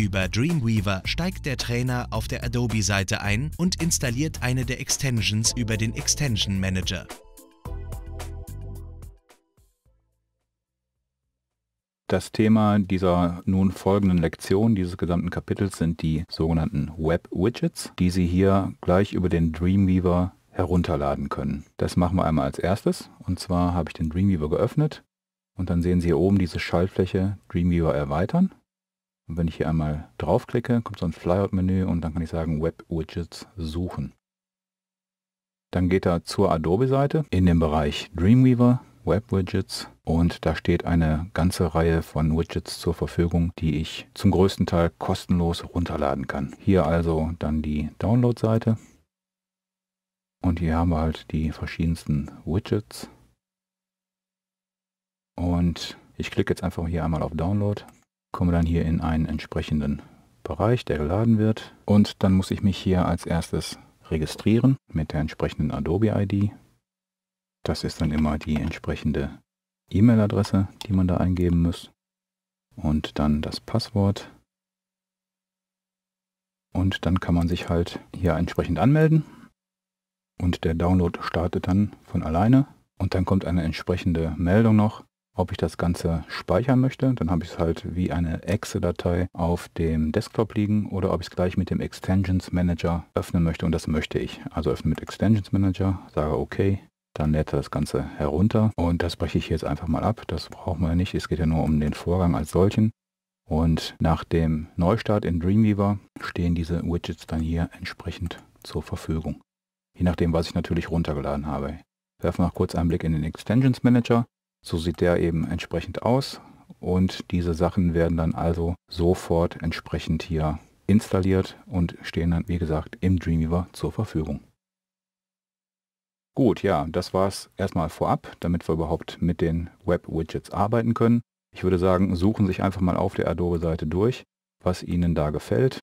Über Dreamweaver steigt der Trainer auf der Adobe-Seite ein und installiert eine der Extensions über den Extension Manager. Das Thema dieser nun folgenden Lektion, dieses gesamten Kapitels, sind die sogenannten Web-Widgets, die Sie hier gleich über den Dreamweaver herunterladen können. Das machen wir einmal als erstes. Und zwar habe ich den Dreamweaver geöffnet und dann sehen Sie hier oben diese Schaltfläche Dreamweaver erweitern. Und wenn ich hier einmal draufklicke, kommt so ein Flyout-Menü und dann kann ich sagen Web Widgets suchen. Dann geht er zur Adobe-Seite in den Bereich Dreamweaver, Web Widgets und da steht eine ganze Reihe von Widgets zur Verfügung, die ich zum größten Teil kostenlos runterladen kann. Hier also dann die Download-Seite und hier haben wir halt die verschiedensten Widgets und ich klicke jetzt einfach hier einmal auf Download komme dann hier in einen entsprechenden Bereich, der geladen wird. Und dann muss ich mich hier als erstes registrieren mit der entsprechenden Adobe-ID. Das ist dann immer die entsprechende E-Mail-Adresse, die man da eingeben muss. Und dann das Passwort. Und dann kann man sich halt hier entsprechend anmelden. Und der Download startet dann von alleine. Und dann kommt eine entsprechende Meldung noch, ob ich das Ganze speichern möchte. Dann habe ich es halt wie eine Exe-Datei auf dem Desktop liegen oder ob ich es gleich mit dem Extensions Manager öffnen möchte und das möchte ich. Also öffne mit Extensions Manager, sage OK, dann lädt er das Ganze herunter und das breche ich jetzt einfach mal ab. Das brauchen wir nicht, es geht ja nur um den Vorgang als solchen. Und nach dem Neustart in Dreamweaver stehen diese Widgets dann hier entsprechend zur Verfügung. Je nachdem, was ich natürlich runtergeladen habe. Werfen wir noch kurz einen Blick in den Extensions Manager. So sieht der eben entsprechend aus und diese Sachen werden dann also sofort entsprechend hier installiert und stehen dann wie gesagt im Dreamweaver zur Verfügung. Gut, ja, das war es erstmal vorab, damit wir überhaupt mit den Web-Widgets arbeiten können. Ich würde sagen, suchen sich einfach mal auf der Adobe-Seite durch, was Ihnen da gefällt.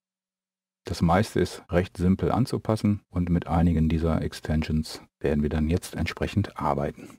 Das meiste ist recht simpel anzupassen und mit einigen dieser Extensions werden wir dann jetzt entsprechend arbeiten.